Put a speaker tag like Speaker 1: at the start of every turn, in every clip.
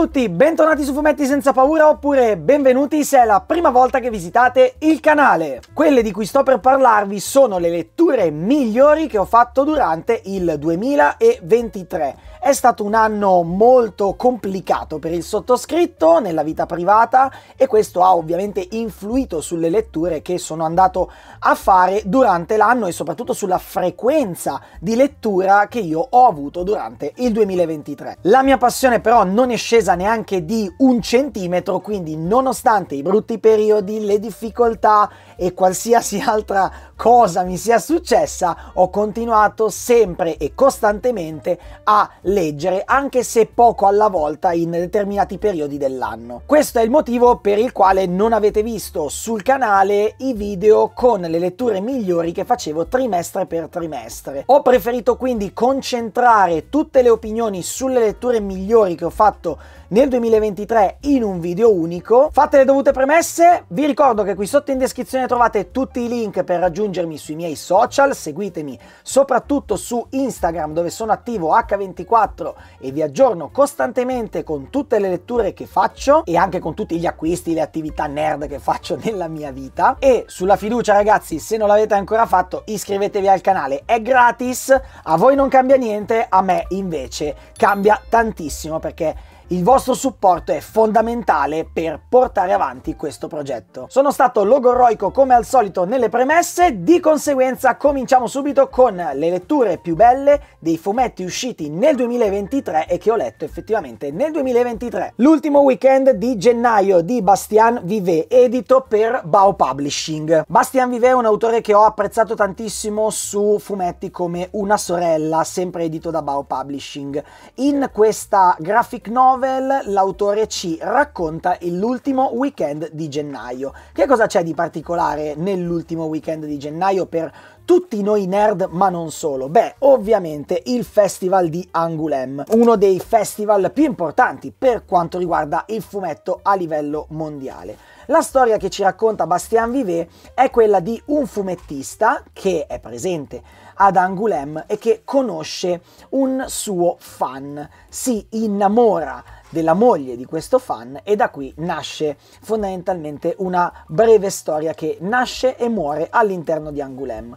Speaker 1: tutti, bentornati su Fumetti Senza Paura oppure benvenuti se è la prima volta che visitate il canale. Quelle di cui sto per parlarvi sono le letture migliori che ho fatto durante il 2023 è stato un anno molto complicato per il sottoscritto nella vita privata e questo ha ovviamente influito sulle letture che sono andato a fare durante l'anno e soprattutto sulla frequenza di lettura che io ho avuto durante il 2023. La mia passione però non è scesa neanche di un centimetro, quindi nonostante i brutti periodi, le difficoltà e qualsiasi altra cosa mi sia successa, ho continuato sempre e costantemente a leggere, anche se poco alla volta in determinati periodi dell'anno. Questo è il motivo per il quale non avete visto sul canale i video con le letture migliori che facevo trimestre per trimestre. Ho preferito quindi concentrare tutte le opinioni sulle letture migliori che ho fatto nel 2023 in un video unico. Fate le dovute premesse, vi ricordo che qui sotto in descrizione trovate tutti i link per raggiungermi sui miei social, seguitemi soprattutto su Instagram dove sono attivo H24 e vi aggiorno costantemente con tutte le letture che faccio e anche con tutti gli acquisti, le attività nerd che faccio nella mia vita. E sulla fiducia ragazzi, se non l'avete ancora fatto, iscrivetevi al canale, è gratis, a voi non cambia niente, a me invece cambia tantissimo perché il vostro supporto è fondamentale per portare avanti questo progetto. Sono stato logorroico come al solito nelle premesse, di conseguenza cominciamo subito con le letture più belle dei fumetti usciti nel 2023 e che ho letto effettivamente nel 2023. L'ultimo weekend di gennaio di Bastian Vivet, edito per Bao Publishing. Bastian Vivet è un autore che ho apprezzato tantissimo su fumetti come Una sorella, sempre edito da Bao Publishing. In questa graphic novel novel l'autore ci racconta l'ultimo weekend di gennaio. Che cosa c'è di particolare nell'ultimo weekend di gennaio per tutti noi nerd, ma non solo. Beh, ovviamente il Festival di Angoulême, uno dei festival più importanti per quanto riguarda il fumetto a livello mondiale. La storia che ci racconta Bastien Vivet è quella di un fumettista che è presente ad Angoulême e che conosce un suo fan, si innamora della moglie di questo fan e da qui nasce fondamentalmente una breve storia che nasce e muore all'interno di Angoulême.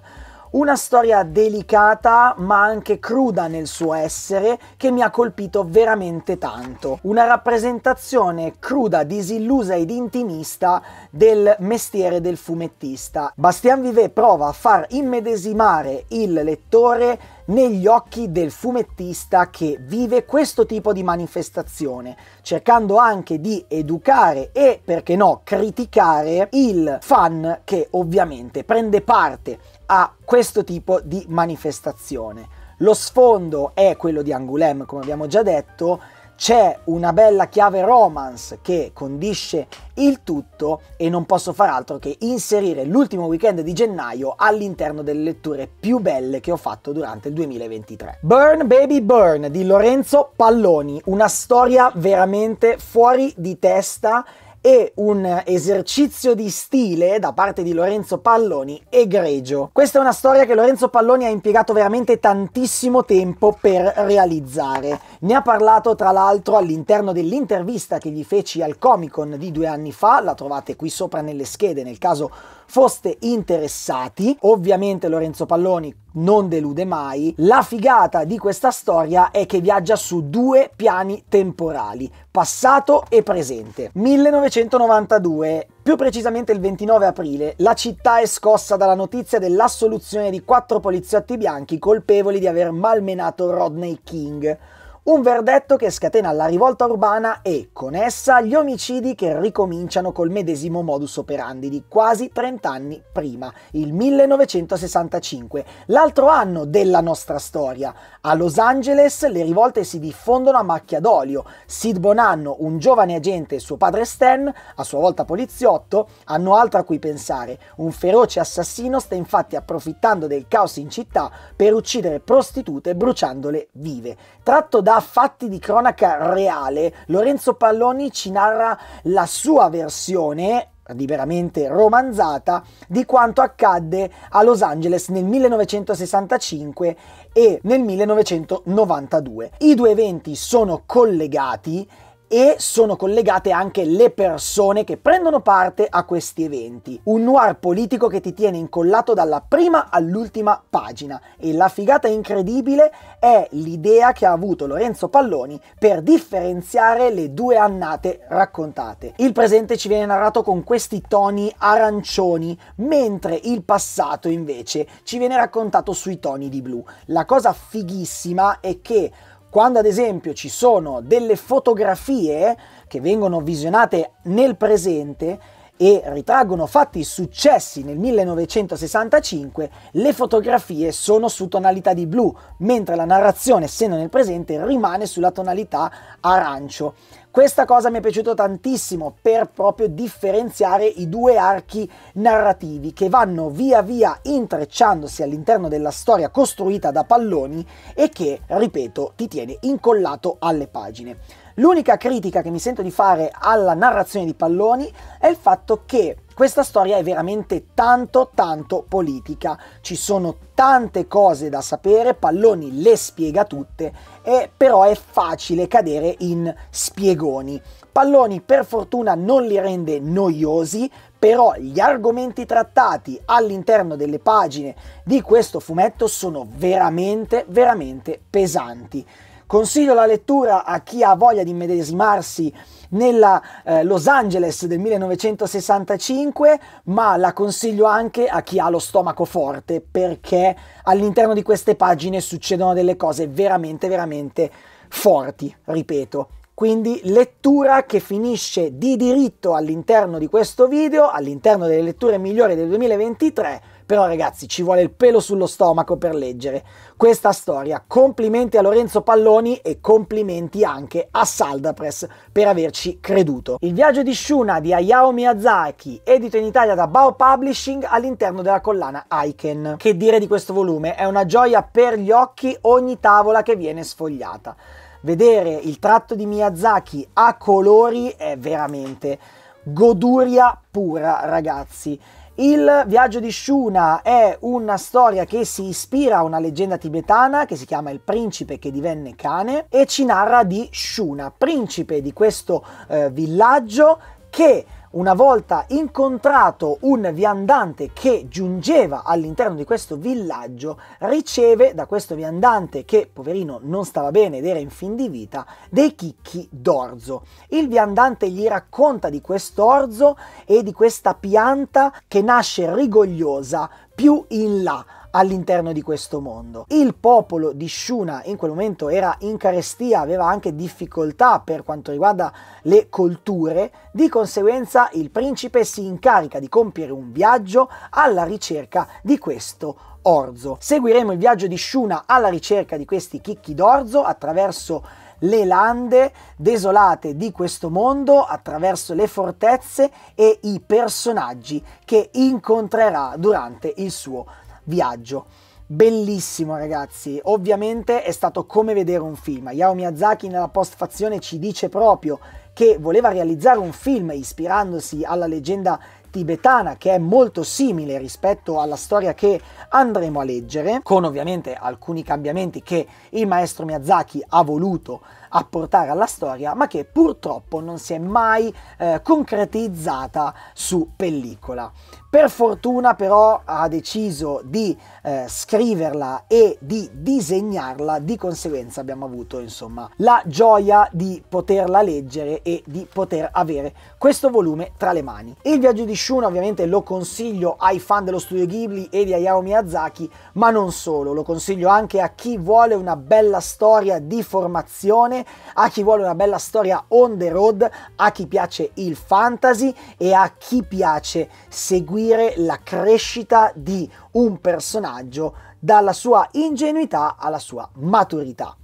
Speaker 1: Una storia delicata ma anche cruda nel suo essere che mi ha colpito veramente tanto. Una rappresentazione cruda, disillusa ed intimista del mestiere del fumettista. Bastien Vivet prova a far immedesimare il lettore negli occhi del fumettista che vive questo tipo di manifestazione, cercando anche di educare e, perché no, criticare il fan che ovviamente prende parte a questo tipo di manifestazione. Lo sfondo è quello di Angoulême, come abbiamo già detto, c'è una bella chiave romance che condisce il tutto e non posso far altro che inserire l'ultimo weekend di gennaio all'interno delle letture più belle che ho fatto durante il 2023. Burn Baby Burn di Lorenzo Palloni, una storia veramente fuori di testa e un esercizio di stile da parte di Lorenzo Palloni egregio. Questa è una storia che Lorenzo Palloni ha impiegato veramente tantissimo tempo per realizzare. Ne ha parlato tra l'altro all'interno dell'intervista che gli feci al Comic Con di due anni fa, la trovate qui sopra nelle schede nel caso foste interessati. Ovviamente Lorenzo Palloni non delude mai. La figata di questa storia è che viaggia su due piani temporali, passato e presente. 1992, più precisamente il 29 aprile, la città è scossa dalla notizia dell'assoluzione di quattro poliziotti bianchi colpevoli di aver malmenato Rodney King un verdetto che scatena la rivolta urbana e, con essa, gli omicidi che ricominciano col medesimo modus operandi di quasi 30 anni prima, il 1965, l'altro anno della nostra storia. A Los Angeles le rivolte si diffondono a macchia d'olio. Sid Bonanno, un giovane agente e suo padre Stan, a sua volta poliziotto, hanno altro a cui pensare. Un feroce assassino sta infatti approfittando del caos in città per uccidere prostitute bruciandole vive. Tratto da da fatti di cronaca reale, Lorenzo Palloni ci narra la sua versione liberamente romanzata di quanto accadde a Los Angeles nel 1965 e nel 1992. I due eventi sono collegati e sono collegate anche le persone che prendono parte a questi eventi. Un noir politico che ti tiene incollato dalla prima all'ultima pagina e la figata incredibile è l'idea che ha avuto Lorenzo Palloni per differenziare le due annate raccontate. Il presente ci viene narrato con questi toni arancioni, mentre il passato invece ci viene raccontato sui toni di blu. La cosa fighissima è che quando ad esempio ci sono delle fotografie che vengono visionate nel presente, e ritraggono fatti successi nel 1965, le fotografie sono su tonalità di blu, mentre la narrazione, essendo nel presente, rimane sulla tonalità arancio. Questa cosa mi è piaciuta tantissimo per proprio differenziare i due archi narrativi che vanno via via intrecciandosi all'interno della storia costruita da palloni e che, ripeto, ti tiene incollato alle pagine. L'unica critica che mi sento di fare alla narrazione di Palloni è il fatto che questa storia è veramente tanto tanto politica, ci sono tante cose da sapere, Palloni le spiega tutte, e però è facile cadere in spiegoni. Palloni per fortuna non li rende noiosi, però gli argomenti trattati all'interno delle pagine di questo fumetto sono veramente veramente pesanti. Consiglio la lettura a chi ha voglia di immedesimarsi nella eh, Los Angeles del 1965, ma la consiglio anche a chi ha lo stomaco forte perché all'interno di queste pagine succedono delle cose veramente, veramente forti, ripeto. Quindi lettura che finisce di diritto all'interno di questo video, all'interno delle letture migliori del 2023 però ragazzi ci vuole il pelo sullo stomaco per leggere questa storia. Complimenti a Lorenzo Palloni e complimenti anche a Saldapress per averci creduto. Il viaggio di Shuna di Hayao Miyazaki, edito in Italia da Bao Publishing all'interno della collana Iken. Che dire di questo volume? È una gioia per gli occhi ogni tavola che viene sfogliata. Vedere il tratto di Miyazaki a colori è veramente goduria pura, ragazzi. Il viaggio di Shuna è una storia che si ispira a una leggenda tibetana che si chiama Il principe che divenne cane e ci narra di Shuna, principe di questo eh, villaggio che una volta incontrato un viandante che giungeva all'interno di questo villaggio, riceve da questo viandante che poverino non stava bene ed era in fin di vita, dei chicchi d'orzo. Il viandante gli racconta di quest'orzo e di questa pianta che nasce rigogliosa più in là all'interno di questo mondo. Il popolo di Shuna in quel momento era in carestia, aveva anche difficoltà per quanto riguarda le colture, di conseguenza il principe si incarica di compiere un viaggio alla ricerca di questo orzo. Seguiremo il viaggio di Shuna alla ricerca di questi chicchi d'orzo attraverso le lande desolate di questo mondo attraverso le fortezze e i personaggi che incontrerà durante il suo viaggio viaggio. Bellissimo ragazzi, ovviamente è stato come vedere un film. Yao Miyazaki nella postfazione ci dice proprio che voleva realizzare un film ispirandosi alla leggenda tibetana che è molto simile rispetto alla storia che andremo a leggere, con ovviamente alcuni cambiamenti che il maestro Miyazaki ha voluto apportare alla storia, ma che purtroppo non si è mai eh, concretizzata su pellicola. Per fortuna però ha deciso di eh, scriverla e di disegnarla, di conseguenza abbiamo avuto insomma la gioia di poterla leggere e di poter avere questo volume tra le mani. Il viaggio di Shun ovviamente lo consiglio ai fan dello studio Ghibli e di Hayao Miyazaki, ma non solo, lo consiglio anche a chi vuole una bella storia di formazione a chi vuole una bella storia on the road, a chi piace il fantasy e a chi piace seguire la crescita di un personaggio dalla sua ingenuità alla sua maturità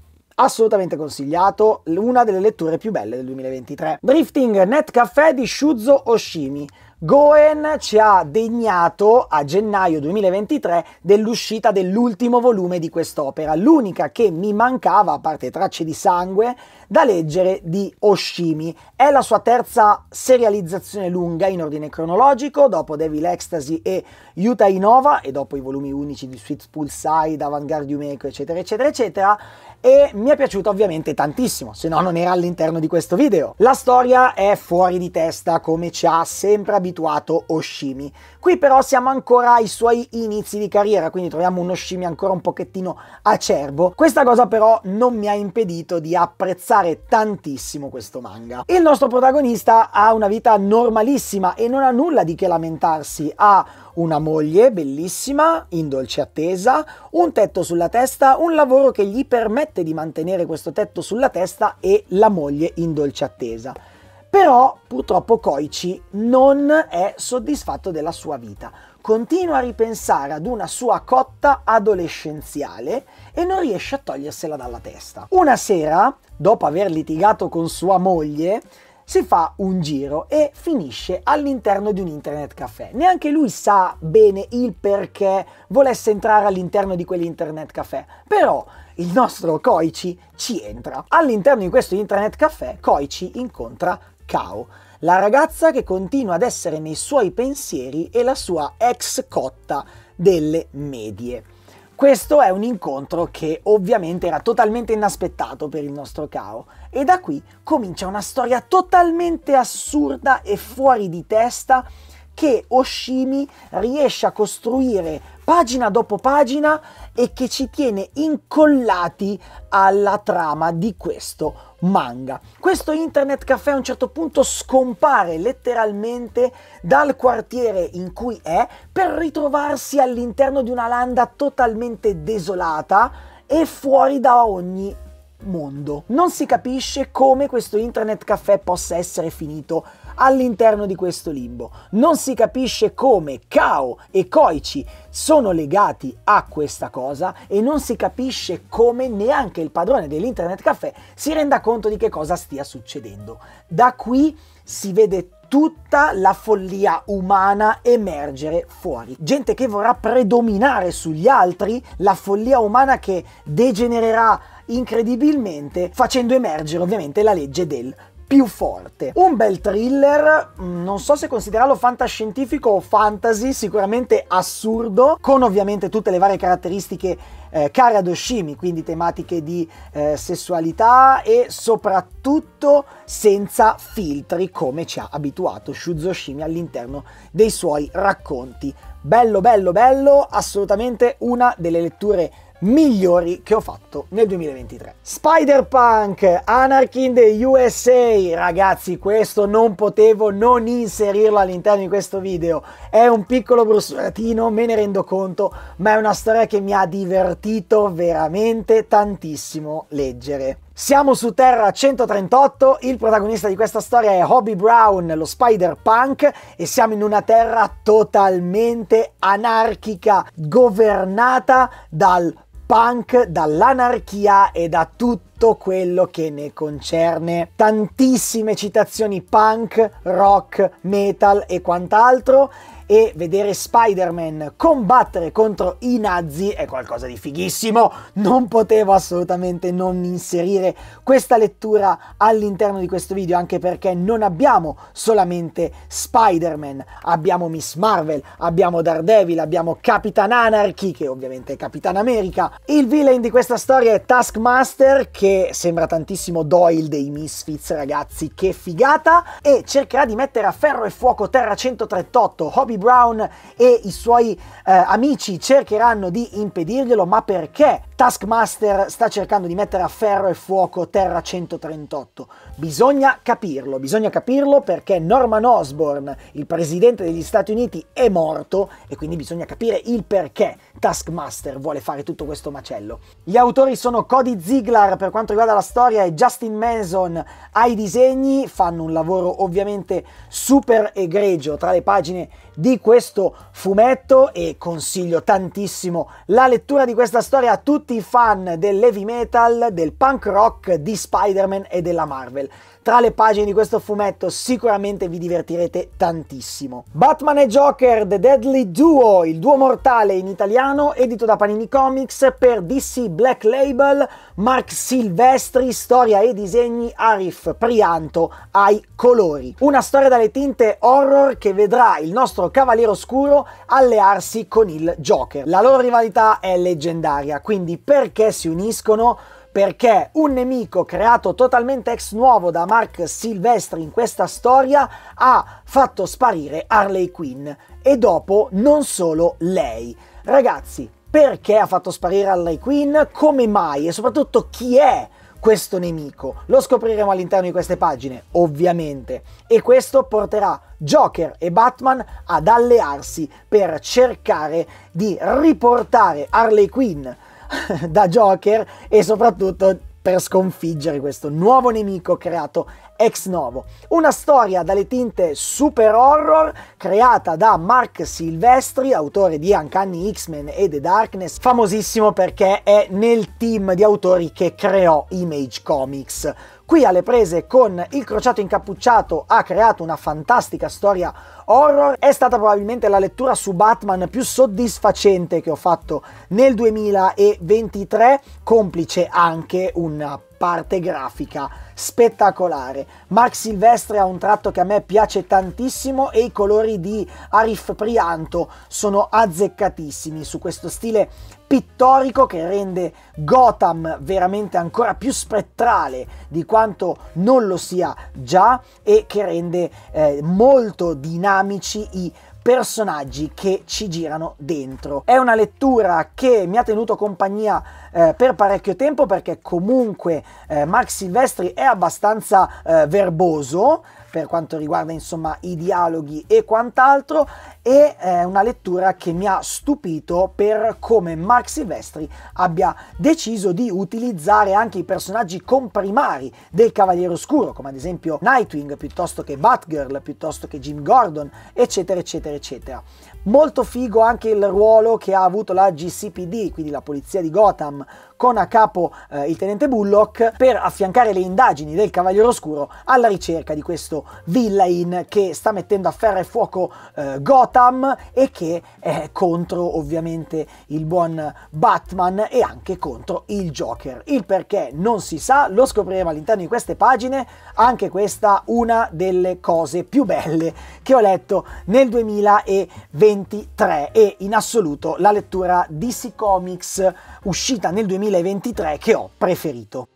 Speaker 1: assolutamente consigliato, una delle letture più belle del 2023. Drifting Net Café di Shuzo Oshimi. Goen ci ha degnato a gennaio 2023 dell'uscita dell'ultimo volume di quest'opera, l'unica che mi mancava, a parte tracce di sangue, da leggere di Oshimi. È la sua terza serializzazione lunga in ordine cronologico, dopo Devil Ecstasy e Yuta Innova, e dopo i volumi unici di Sweet Poolside, Avantgarde Eco, eccetera, eccetera, eccetera, e mi è piaciuta ovviamente tantissimo, se no non era all'interno di questo video. La storia è fuori di testa, come ci ha sempre abituato Oshimi. Qui però siamo ancora ai suoi inizi di carriera, quindi troviamo uno scimmia ancora un pochettino acerbo. Questa cosa però non mi ha impedito di apprezzare tantissimo questo manga. Il nostro protagonista ha una vita normalissima e non ha nulla di che lamentarsi, ha una moglie bellissima, in dolce attesa, un tetto sulla testa, un lavoro che gli permette di mantenere questo tetto sulla testa e la moglie in dolce attesa. Però purtroppo Koichi non è soddisfatto della sua vita. Continua a ripensare ad una sua cotta adolescenziale e non riesce a togliersela dalla testa. Una sera, dopo aver litigato con sua moglie, si fa un giro e finisce all'interno di un internet caffè. Neanche lui sa bene il perché volesse entrare all'interno di quell'internet caffè, però il nostro Koichi ci entra. All'interno di questo internet caffè Koichi incontra Kao, la ragazza che continua ad essere nei suoi pensieri e la sua ex cotta delle medie. Questo è un incontro che ovviamente era totalmente inaspettato per il nostro Cao e da qui comincia una storia totalmente assurda e fuori di testa che Oshimi riesce a costruire pagina dopo pagina e che ci tiene incollati alla trama di questo manga. Questo internet caffè a un certo punto scompare letteralmente dal quartiere in cui è per ritrovarsi all'interno di una landa totalmente desolata e fuori da ogni mondo. Non si capisce come questo internet caffè possa essere finito all'interno di questo limbo. Non si capisce come Kao e Koichi sono legati a questa cosa e non si capisce come neanche il padrone dell'internet caffè si renda conto di che cosa stia succedendo. Da qui si vede tutta la follia umana emergere fuori. Gente che vorrà predominare sugli altri, la follia umana che degenererà incredibilmente facendo emergere ovviamente la legge del più forte. Un bel thriller, mm, non so se considerarlo fantascientifico o fantasy, sicuramente assurdo, con ovviamente tutte le varie caratteristiche eh, care ad Oshimi, quindi tematiche di eh, sessualità e soprattutto senza filtri come ci ha abituato Shuzo Shimi all'interno dei suoi racconti. Bello, bello, bello, assolutamente una delle letture migliori che ho fatto nel 2023. Spider-Punk, Anarchy in the USA, ragazzi questo non potevo non inserirlo all'interno di questo video, è un piccolo brussolatino, me ne rendo conto, ma è una storia che mi ha divertito veramente tantissimo leggere. Siamo su Terra 138, il protagonista di questa storia è Hobby Brown, lo Spider Punk, e siamo in una Terra totalmente anarchica, governata dal punk, dall'anarchia e da tutto quello che ne concerne. Tantissime citazioni punk, rock, metal e quant'altro e vedere Spider-Man combattere contro i nazi è qualcosa di fighissimo, non potevo assolutamente non inserire questa lettura all'interno di questo video anche perché non abbiamo solamente Spider-Man, abbiamo Miss Marvel, abbiamo Daredevil, abbiamo Capitan Anarchy che ovviamente è Capitan America, il villain di questa storia è Taskmaster che sembra tantissimo Doyle dei Misfits ragazzi, che figata e cercherà di mettere a ferro e fuoco Terra 138, Hobby Brown e i suoi eh, amici cercheranno di impedirglielo, ma perché Taskmaster sta cercando di mettere a ferro e fuoco Terra 138? Bisogna capirlo, bisogna capirlo perché Norman Osborn, il presidente degli Stati Uniti, è morto e quindi bisogna capire il perché Taskmaster vuole fare tutto questo macello. Gli autori sono Cody Ziegler per quanto riguarda la storia e Justin Mason ai disegni, fanno un lavoro ovviamente super egregio tra le pagine di di questo fumetto e consiglio tantissimo la lettura di questa storia a tutti i fan dell'heavy metal, del punk rock, di Spider-Man e della Marvel tra le pagine di questo fumetto sicuramente vi divertirete tantissimo. Batman e Joker The Deadly Duo, il duo mortale in italiano, edito da Panini Comics per DC Black Label, Mark Silvestri, storia e disegni Arif Prianto ai colori. Una storia dalle tinte horror che vedrà il nostro Cavaliere Oscuro allearsi con il Joker. La loro rivalità è leggendaria, quindi perché si uniscono? perché un nemico creato totalmente ex nuovo da Mark Silvestri in questa storia ha fatto sparire Harley Quinn e dopo non solo lei. Ragazzi, perché ha fatto sparire Harley Quinn? Come mai? E soprattutto chi è? questo nemico. Lo scopriremo all'interno di queste pagine, ovviamente, e questo porterà Joker e Batman ad allearsi per cercare di riportare Harley Quinn da Joker e soprattutto per sconfiggere questo nuovo nemico creato ex novo. Una storia dalle tinte super horror creata da Mark Silvestri, autore di Uncanny X-Men e The Darkness, famosissimo perché è nel team di autori che creò Image Comics qui alle prese con Il crociato incappucciato ha creato una fantastica storia horror, è stata probabilmente la lettura su Batman più soddisfacente che ho fatto nel 2023, complice anche una parte grafica spettacolare. Mark Silvestre ha un tratto che a me piace tantissimo e i colori di Arif Prianto sono azzeccatissimi su questo stile pittorico che rende Gotham veramente ancora più spettrale di quanto non lo sia già e che rende eh, molto dinamici i personaggi che ci girano dentro. È una lettura che mi ha tenuto compagnia eh, per parecchio tempo perché comunque eh, Mark Silvestri è abbastanza eh, verboso, per quanto riguarda insomma i dialoghi e quant'altro e eh, una lettura che mi ha stupito per come Mark Silvestri abbia deciso di utilizzare anche i personaggi comprimari del Cavaliere Oscuro come ad esempio Nightwing piuttosto che Batgirl piuttosto che Jim Gordon eccetera eccetera eccetera molto figo anche il ruolo che ha avuto la GCPD quindi la polizia di Gotham con a capo eh, il tenente Bullock per affiancare le indagini del Cavaliere Oscuro alla ricerca di questo villain che sta mettendo a ferro e fuoco eh, Gotham e che è contro ovviamente il buon Batman e anche contro il Joker. Il perché non si sa, lo scopriremo all'interno di queste pagine, anche questa una delle cose più belle che ho letto nel 2023 e in assoluto la lettura DC Comics uscita nel 2023 2023 che ho preferito.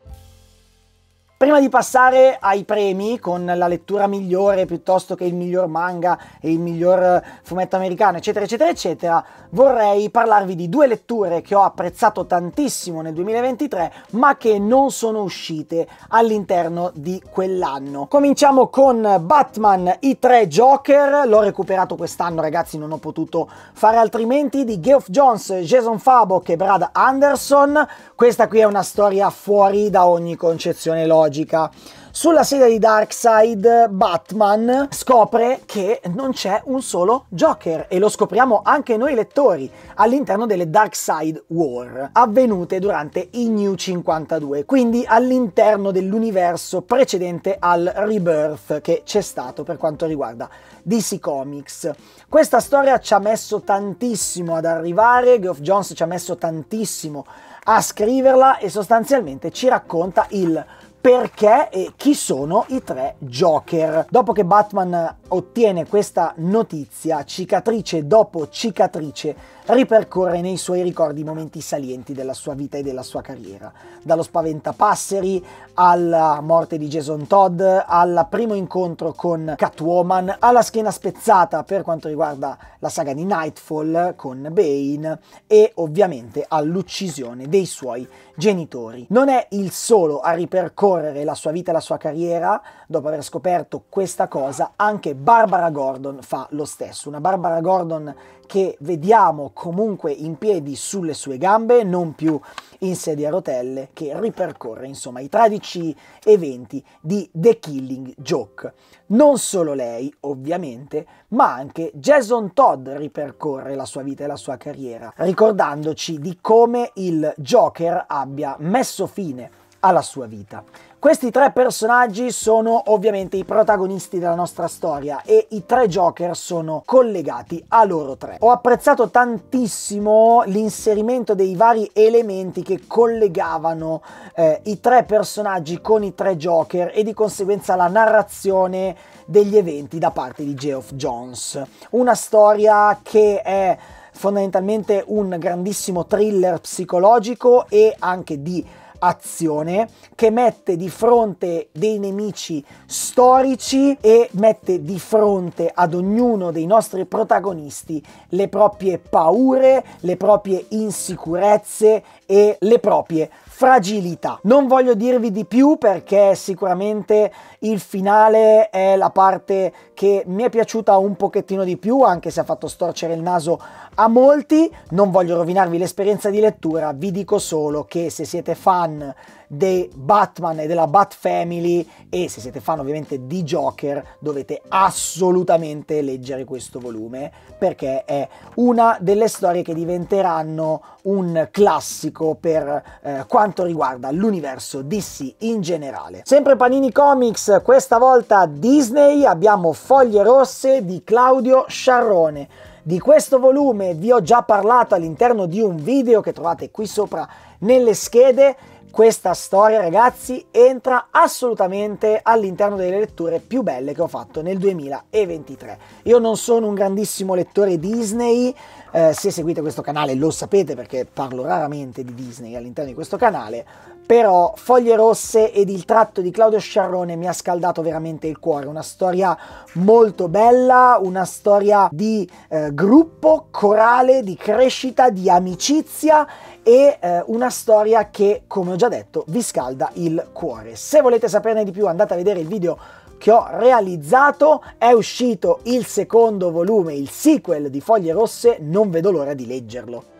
Speaker 1: Prima di passare ai premi con la lettura migliore piuttosto che il miglior manga e il miglior eh, fumetto americano, eccetera, eccetera, eccetera, vorrei parlarvi di due letture che ho apprezzato tantissimo nel 2023, ma che non sono uscite all'interno di quell'anno. Cominciamo con Batman i tre Joker, l'ho recuperato quest'anno, ragazzi, non ho potuto fare altrimenti, di Geoff Jones, Jason Fabok e Brad Anderson. Questa qui è una storia fuori da ogni concezione logica logica. Sulla sedia di Darkseid, Batman scopre che non c'è un solo Joker e lo scopriamo anche noi lettori all'interno delle Darkseid War avvenute durante i New 52, quindi all'interno dell'universo precedente al Rebirth che c'è stato per quanto riguarda DC Comics. Questa storia ci ha messo tantissimo ad arrivare, Geoff Jones ci ha messo tantissimo a scriverla e sostanzialmente ci racconta il perché e chi sono i tre Joker. Dopo che Batman ottiene questa notizia, cicatrice dopo cicatrice, ripercorre nei suoi ricordi i momenti salienti della sua vita e della sua carriera, dallo Spaventapasseri alla morte di Jason Todd, al primo incontro con Catwoman, alla schiena spezzata per quanto riguarda la saga di Nightfall con Bane e ovviamente all'uccisione dei suoi genitori. Non è il solo a ripercorrere la sua vita e la sua carriera, dopo aver scoperto questa cosa, anche Barbara Gordon fa lo stesso. Una Barbara Gordon che vediamo comunque in piedi sulle sue gambe, non più in sedia a rotelle, che ripercorre insomma i tragici eventi di The Killing Joke. Non solo lei, ovviamente, ma anche Jason Todd ripercorre la sua vita e la sua carriera, ricordandoci di come il Joker abbia messo fine alla sua vita. Questi tre personaggi sono ovviamente i protagonisti della nostra storia e i tre Joker sono collegati a loro tre. Ho apprezzato tantissimo l'inserimento dei vari elementi che collegavano eh, i tre personaggi con i tre Joker e di conseguenza la narrazione degli eventi da parte di Geoff Jones. Una storia che è fondamentalmente un grandissimo thriller psicologico e anche di azione che mette di fronte dei nemici storici e mette di fronte ad ognuno dei nostri protagonisti le proprie paure, le proprie insicurezze e le proprie fragilità. Non voglio dirvi di più perché sicuramente il finale è la parte che mi è piaciuta un pochettino di più, anche se ha fatto storcere il naso a molti. Non voglio rovinarvi l'esperienza di lettura, vi dico solo che se siete fan dei Batman e della Bat Family e se siete fan ovviamente di Joker dovete assolutamente leggere questo volume perché è una delle storie che diventeranno un classico per eh, quanto riguarda l'universo DC in generale. Sempre Panini Comics questa volta Disney, abbiamo Foglie Rosse di Claudio Sciarrone. Di questo volume vi ho già parlato all'interno di un video che trovate qui sopra nelle schede questa storia, ragazzi, entra assolutamente all'interno delle letture più belle che ho fatto nel 2023. Io non sono un grandissimo lettore Disney, eh, se seguite questo canale lo sapete perché parlo raramente di Disney all'interno di questo canale, però Foglie Rosse ed il tratto di Claudio Sciarrone mi ha scaldato veramente il cuore, una storia molto bella, una storia di eh, gruppo corale, di crescita, di amicizia e eh, una storia che, come ho già detto, vi scalda il cuore. Se volete saperne di più andate a vedere il video che ho realizzato, è uscito il secondo volume, il sequel di Foglie Rosse, non vedo l'ora di leggerlo.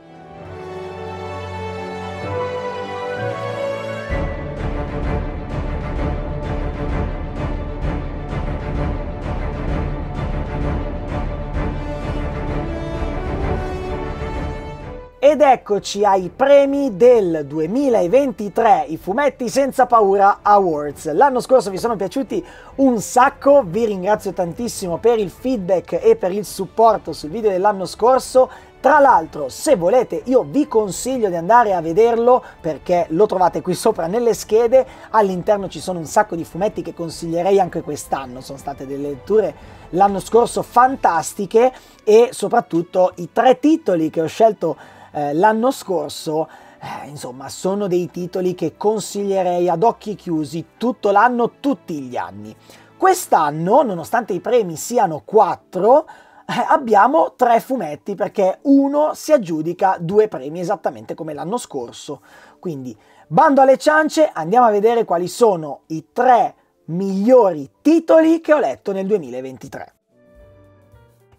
Speaker 1: Ed eccoci ai premi del 2023, i fumetti senza paura awards. L'anno scorso vi sono piaciuti un sacco, vi ringrazio tantissimo per il feedback e per il supporto sul video dell'anno scorso. Tra l'altro, se volete, io vi consiglio di andare a vederlo perché lo trovate qui sopra nelle schede. All'interno ci sono un sacco di fumetti che consiglierei anche quest'anno. Sono state delle letture l'anno scorso fantastiche e soprattutto i tre titoli che ho scelto eh, l'anno scorso, eh, insomma, sono dei titoli che consiglierei ad occhi chiusi tutto l'anno, tutti gli anni. Quest'anno, nonostante i premi siano 4, eh, abbiamo tre fumetti perché uno si aggiudica due premi esattamente come l'anno scorso. Quindi bando alle ciance, andiamo a vedere quali sono i tre migliori titoli che ho letto nel 2023.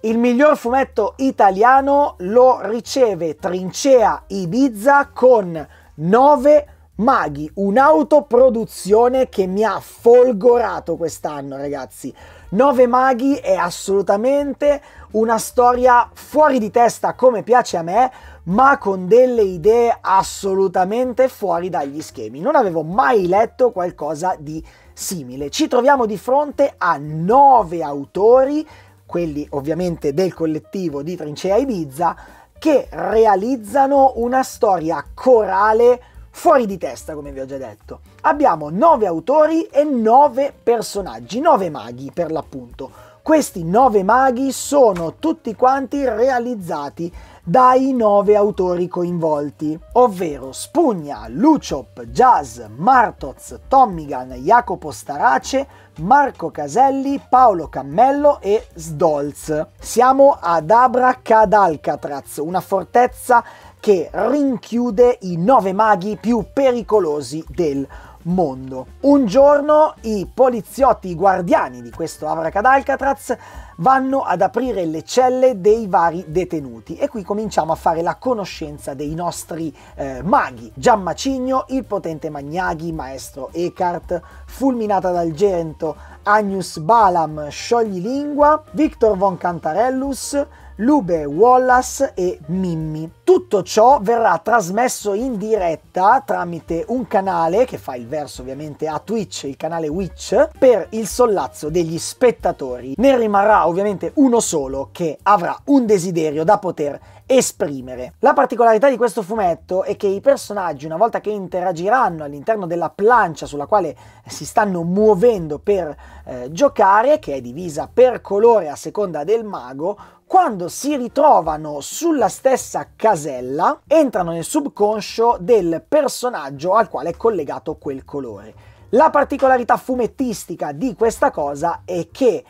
Speaker 1: Il miglior fumetto italiano lo riceve Trincea Ibiza con 9 Maghi, un'autoproduzione che mi ha folgorato quest'anno, ragazzi. 9 Maghi è assolutamente una storia fuori di testa come piace a me, ma con delle idee assolutamente fuori dagli schemi. Non avevo mai letto qualcosa di simile. Ci troviamo di fronte a 9 autori quelli ovviamente del collettivo di Trincea Ibiza, che realizzano una storia corale fuori di testa, come vi ho già detto. Abbiamo nove autori e nove personaggi, nove maghi per l'appunto. Questi nove maghi sono tutti quanti realizzati dai nove autori coinvolti, ovvero Spugna, Luciop, Jazz, Martoz, Tommigan, Jacopo Starace, Marco Caselli, Paolo Cammello e Sdolz. Siamo ad Abracadalcatraz, una fortezza che rinchiude i nove maghi più pericolosi del mondo mondo. Un giorno i poliziotti, i guardiani di questo Avracad Alcatraz vanno ad aprire le celle dei vari detenuti e qui cominciamo a fare la conoscenza dei nostri eh, maghi. Giammacigno, il potente Magnaghi, maestro Eckhart, fulminata dal gento Agnus Balam, scioglilingua, Victor von Cantarellus, Lube Wallace e Mimmi. Tutto ciò verrà trasmesso in diretta tramite un canale che fa il verso ovviamente a Twitch, il canale Witch, per il sollazzo degli spettatori. Ne rimarrà ovviamente uno solo che avrà un desiderio da poter esprimere. La particolarità di questo fumetto è che i personaggi, una volta che interagiranno all'interno della plancia sulla quale si stanno muovendo per eh, giocare, che è divisa per colore a seconda del mago, quando si ritrovano sulla stessa casella, entrano nel subconscio del personaggio al quale è collegato quel colore. La particolarità fumettistica di questa cosa è che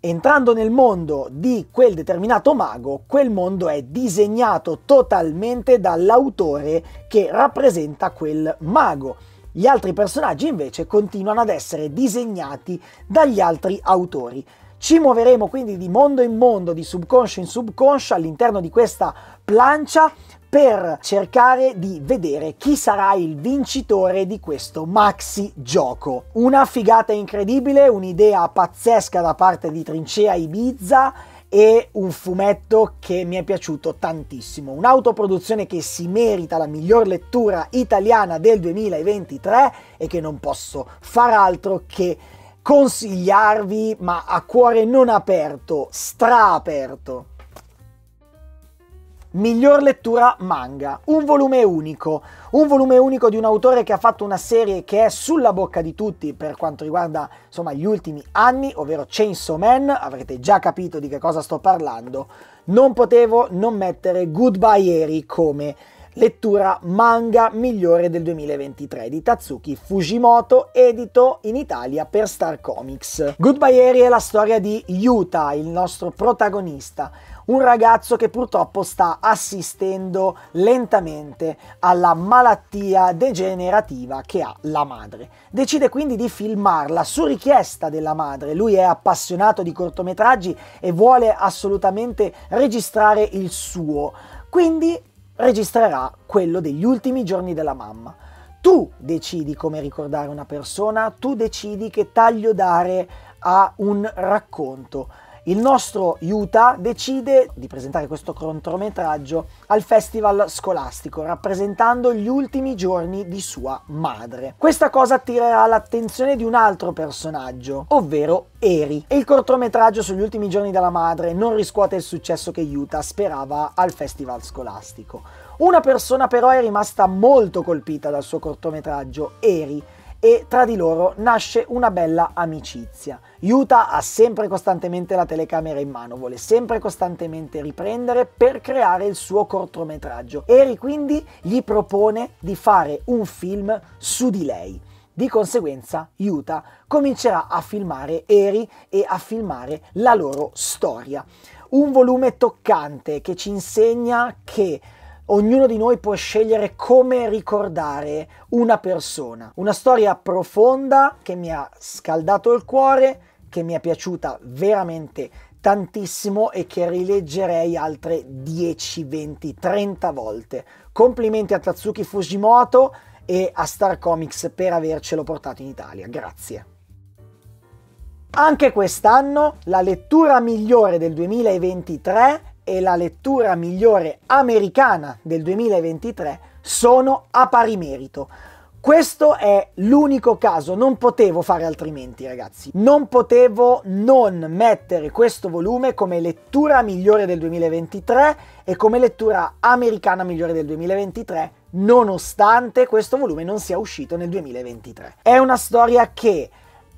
Speaker 1: entrando nel mondo di quel determinato mago, quel mondo è disegnato totalmente dall'autore che rappresenta quel mago. Gli altri personaggi invece continuano ad essere disegnati dagli altri autori. Ci muoveremo quindi di mondo in mondo, di subconscio in subconscio all'interno di questa plancia per cercare di vedere chi sarà il vincitore di questo maxi gioco. Una figata incredibile, un'idea pazzesca da parte di Trincea Ibiza e un fumetto che mi è piaciuto tantissimo. Un'autoproduzione che si merita la miglior lettura italiana del 2023 e che non posso far altro che consigliarvi, ma a cuore non aperto, straaperto. Miglior lettura manga, un volume unico, un volume unico di un autore che ha fatto una serie che è sulla bocca di tutti per quanto riguarda insomma, gli ultimi anni, ovvero Chainsaw Man, avrete già capito di che cosa sto parlando, non potevo non mettere Goodbye Eri come lettura manga migliore del 2023 di Tatsuki Fujimoto, edito in Italia per Star Comics. Goodbye Eri è la storia di Yuta, il nostro protagonista, un ragazzo che purtroppo sta assistendo lentamente alla malattia degenerativa che ha la madre. Decide quindi di filmarla su richiesta della madre, lui è appassionato di cortometraggi e vuole assolutamente registrare il suo. Quindi registrerà quello degli ultimi giorni della mamma. Tu decidi come ricordare una persona, tu decidi che taglio dare a un racconto il nostro Utah decide di presentare questo contrometraggio al festival scolastico, rappresentando gli ultimi giorni di sua madre. Questa cosa attirerà l'attenzione di un altro personaggio, ovvero Eri. E il cortometraggio sugli ultimi giorni della madre non riscuote il successo che Utah sperava al festival scolastico. Una persona però è rimasta molto colpita dal suo cortometraggio, Eri, e tra di loro nasce una bella amicizia. Yuta ha sempre costantemente la telecamera in mano, vuole sempre costantemente riprendere per creare il suo cortometraggio. Eri quindi gli propone di fare un film su di lei. Di conseguenza, Yuta comincerà a filmare Eri e a filmare la loro storia. Un volume toccante che ci insegna che Ognuno di noi può scegliere come ricordare una persona. Una storia profonda che mi ha scaldato il cuore, che mi è piaciuta veramente tantissimo e che rileggerei altre 10, 20, 30 volte. Complimenti a Tatsuki Fujimoto e a Star Comics per avercelo portato in Italia. Grazie. Anche quest'anno la lettura migliore del 2023 e la lettura migliore americana del 2023 sono a pari merito. Questo è l'unico caso, non potevo fare altrimenti ragazzi, non potevo non mettere questo volume come lettura migliore del 2023 e come lettura americana migliore del 2023 nonostante questo volume non sia uscito nel 2023. È una storia che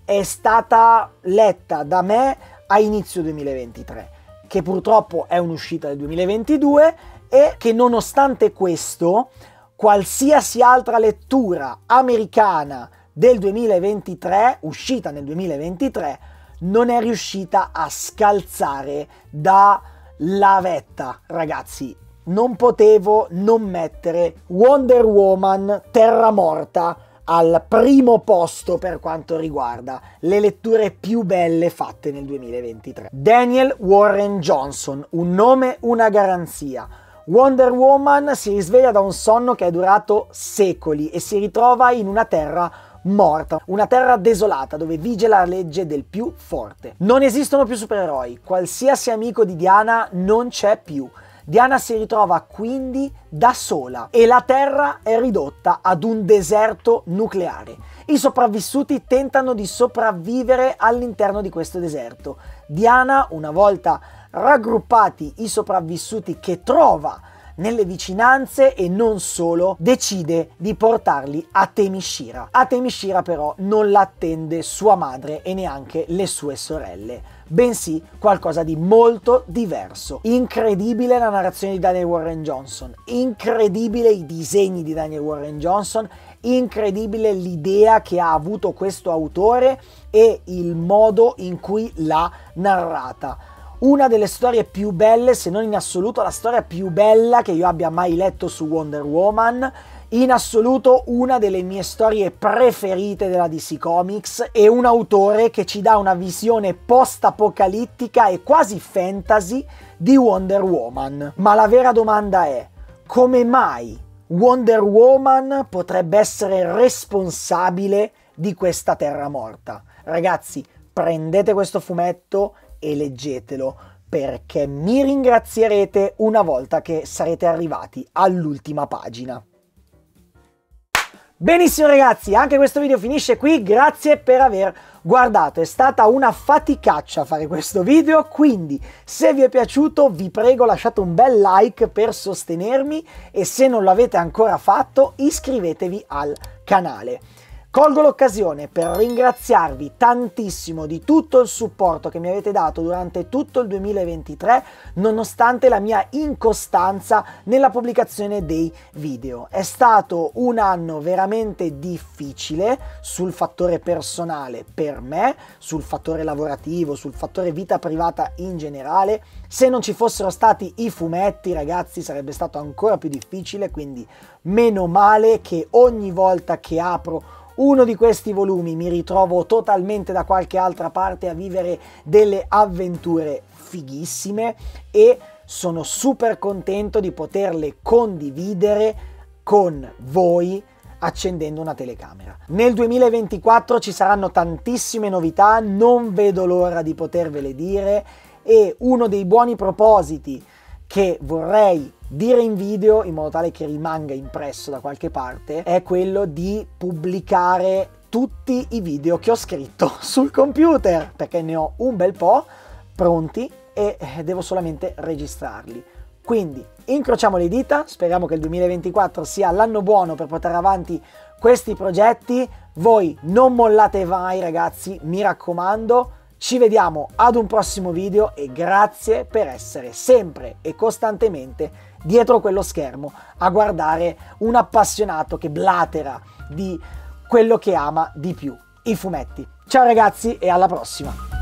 Speaker 1: è stata letta da me a inizio 2023 che purtroppo è un'uscita del 2022 e che nonostante questo qualsiasi altra lettura americana del 2023, uscita nel 2023, non è riuscita a scalzare dalla vetta, ragazzi. Non potevo non mettere Wonder Woman Terra Morta al primo posto per quanto riguarda le letture più belle fatte nel 2023. Daniel Warren Johnson, un nome, una garanzia. Wonder Woman si risveglia da un sonno che è durato secoli e si ritrova in una terra morta, una terra desolata dove vige la legge del più forte. Non esistono più supereroi, qualsiasi amico di Diana non c'è più. Diana si ritrova quindi da sola e la Terra è ridotta ad un deserto nucleare. I sopravvissuti tentano di sopravvivere all'interno di questo deserto. Diana, una volta raggruppati i sopravvissuti che trova nelle vicinanze e non solo, decide di portarli a Temishira. A Temishira però non l'attende sua madre e neanche le sue sorelle bensì qualcosa di molto diverso. Incredibile la narrazione di Daniel Warren Johnson, incredibile i disegni di Daniel Warren Johnson, incredibile l'idea che ha avuto questo autore e il modo in cui l'ha narrata una delle storie più belle, se non in assoluto la storia più bella che io abbia mai letto su Wonder Woman in assoluto una delle mie storie preferite della DC Comics e un autore che ci dà una visione post-apocalittica e quasi fantasy di Wonder Woman. Ma la vera domanda è, come mai Wonder Woman potrebbe essere responsabile di questa terra morta? Ragazzi, prendete questo fumetto e leggetelo perché mi ringrazierete una volta che sarete arrivati all'ultima pagina. Benissimo ragazzi, anche questo video finisce qui, grazie per aver guardato, è stata una faticaccia fare questo video, quindi se vi è piaciuto vi prego lasciate un bel like per sostenermi e se non l'avete ancora fatto iscrivetevi al canale. Colgo l'occasione per ringraziarvi tantissimo di tutto il supporto che mi avete dato durante tutto il 2023, nonostante la mia incostanza nella pubblicazione dei video. È stato un anno veramente difficile sul fattore personale per me, sul fattore lavorativo, sul fattore vita privata in generale. Se non ci fossero stati i fumetti, ragazzi, sarebbe stato ancora più difficile, quindi meno male che ogni volta che apro un uno di questi volumi mi ritrovo totalmente da qualche altra parte a vivere delle avventure fighissime e sono super contento di poterle condividere con voi accendendo una telecamera. Nel 2024 ci saranno tantissime novità, non vedo l'ora di potervele dire e uno dei buoni propositi che vorrei dire in video in modo tale che rimanga impresso da qualche parte è quello di pubblicare tutti i video che ho scritto sul computer perché ne ho un bel po' pronti e devo solamente registrarli. Quindi incrociamo le dita, speriamo che il 2024 sia l'anno buono per portare avanti questi progetti. Voi non mollate mai ragazzi, mi raccomando, ci vediamo ad un prossimo video e grazie per essere sempre e costantemente dietro quello schermo a guardare un appassionato che blatera di quello che ama di più, i fumetti. Ciao ragazzi e alla prossima!